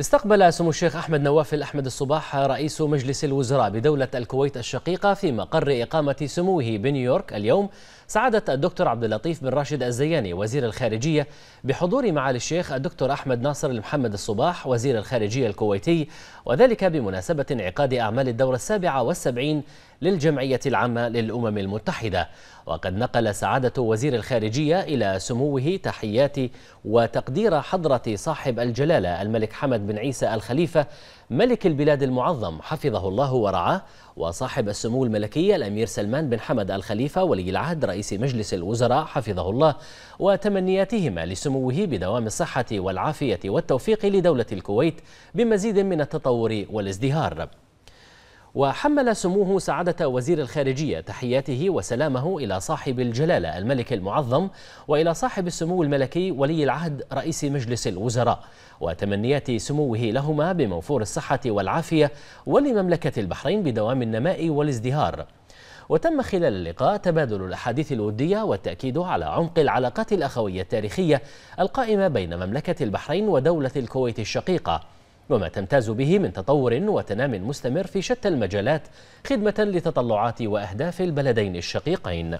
استقبل سمو الشيخ أحمد نواف الأحمد الصباح رئيس مجلس الوزراء بدولة الكويت الشقيقة في مقر إقامة سموه بنيويورك اليوم سعادة الدكتور عبد اللطيف بن راشد الزياني وزير الخارجية بحضور معالي الشيخ الدكتور أحمد ناصر المحمد الصباح وزير الخارجية الكويتي وذلك بمناسبة انعقاد أعمال الدورة السابعة والسبعين للجمعية العامة للأمم المتحدة وقد نقل سعادة وزير الخارجية إلى سموه تحيات وتقدير حضرة صاحب الجلالة الملك حمد بن عيسى الخليفة ملك البلاد المعظم حفظه الله ورعاه وصاحب السمو الملكي الأمير سلمان بن حمد الخليفة ولي العهد رئيس مجلس الوزراء حفظه الله وتمنياتهما لسموه بدوام الصحة والعافية والتوفيق لدولة الكويت بمزيد من التطور والازدهار وحمل سموه سعادة وزير الخارجية تحياته وسلامه إلى صاحب الجلالة الملك المعظم وإلى صاحب السمو الملكي ولي العهد رئيس مجلس الوزراء وتمنيات سموه لهما بموفور الصحة والعافية ولمملكة البحرين بدوام النماء والازدهار وتم خلال اللقاء تبادل الأحاديث الودية والتأكيد على عمق العلاقات الأخوية التاريخية القائمة بين مملكة البحرين ودولة الكويت الشقيقة وما تمتاز به من تطور وتنام مستمر في شتى المجالات خدمة لتطلعات وأهداف البلدين الشقيقين